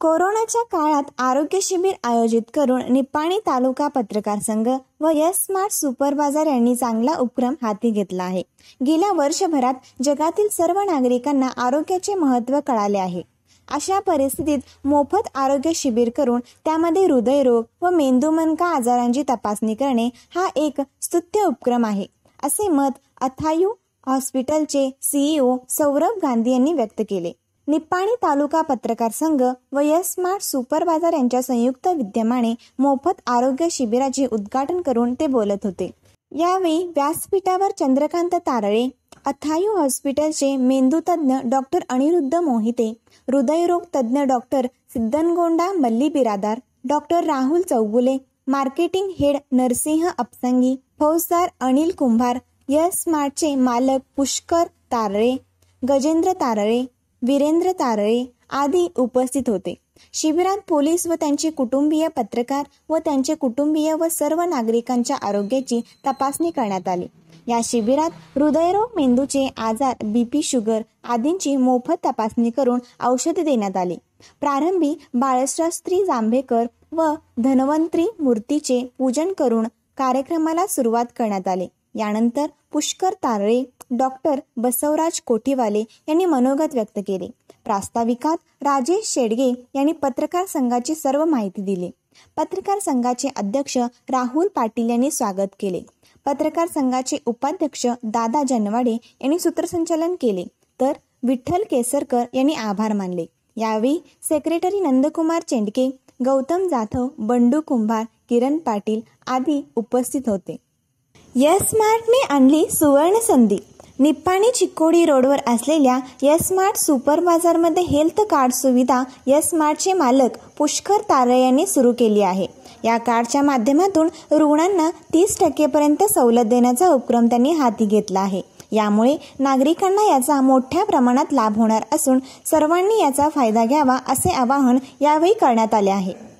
कोरोनाच्या काळात आरोग्य शिबिर आयोजित करून निपाणी तालुका पत्रकार संघ व यस स्मार्ट सुपर बाजार यांनी चांगला उपक्रम हाती घेतला आहे गेल्या वर्षभरात जगातील सर्व नागरिकांना आरोग्याचे महत्त्व कळाले आहे अशा परिस्थितीत मोफत आरोग्य शिबिर करून त्यामध्ये हृदयरोग व मेंदूमनका आजारांची तपासणी करणे हा एक स्तुत्य उपक्रम आहे असे मत अथायू हॉस्पिटलचे सीईओ सौरभ गांधी यांनी व्यक्त केले निप्पाणी तालुका पत्रकार संघ व यस स्मार्ट सुपर बाजार यांच्या संयुक्त विद्यमाने मोफत आरोग्य शिबिराचे उद्घाटन करून ते बोलत होते यावेळी व्यासपीठावर चंद्रकांत तारळे अथायू हॉस्पिटलचे मेंदू तज्ज्ञ डॉक्टर अनिरुद्ध मोहिते हृदयरोग तज्ज्ञ doctor Siddhangonda Malli Biradar doctor Rahul Chougule marketing head Narsingh Apsangi Faujdar Anil कुंभार यस स्मार्टचे मालक पुष्कर तारळे गजेंद्र तारळे वीरेंद्र तारळे आदी उपस्थित होते शिबिरात पोलीस व त्यांचे कुटुंबीय पत्रकार व त्यांचे कुटुंबीय व सर्व नागरिकांच्या आरोग्याची तपासणी करण्यात आली या शिबिरात हृदयरोग मेंदूचे आजार बीपी शुगर आदींची मोफत तपासणी करून औषधे देण्यात आली प्रारंभी बाळशास्त्री जांभेकर व धनवंतरी मूर्तीचे पूजन करून कार्यक्रमाला सुरुवात करण्यात आली यानंतर पुष्कर तारळे डॉक्टर बसवराज कोठीवाले यांनी मनोगत व्यक्त केले प्रास्ताविकात राजेश शेडगे यांनी पत्रकार संघाची सर्व माहिती दिली पत्रकार संघाचे अध्यक्ष राहुल पाटील यांनी स्वागत केले पत्रकार संघाचे उपाध्यक्ष दादा जनवाडे यांनी सूत्रसंचालन केले तर विठ्ठल केसरकर यांनी आभार मानले यावेळी सेक्रेटरी नंदकुमार चेंडके गौतम जाधव बंडू कुंभार किरण पाटील आदी उपस्थित होते यस मार्टने आणली सुवर्ण संधी निप्पाणी चिकोडी रोडवर असलेल्या यस सुपर बाजारमध्ये हेल्थ कार्ड सुविधा यस मार्टचे मालक पुष्कर तारे यांनी सुरू केली आहे या कार्डच्या माध्यमातून रुग्णांना तीस टक्केपर्यंत सवलत देण्याचा उपक्रम त्यांनी हाती घेतला आहे यामुळे नागरिकांना याचा मोठ्या प्रमाणात लाभ होणार असून सर्वांनी याचा फायदा घ्यावा असे आवाहन यावेळी करण्यात आले आहे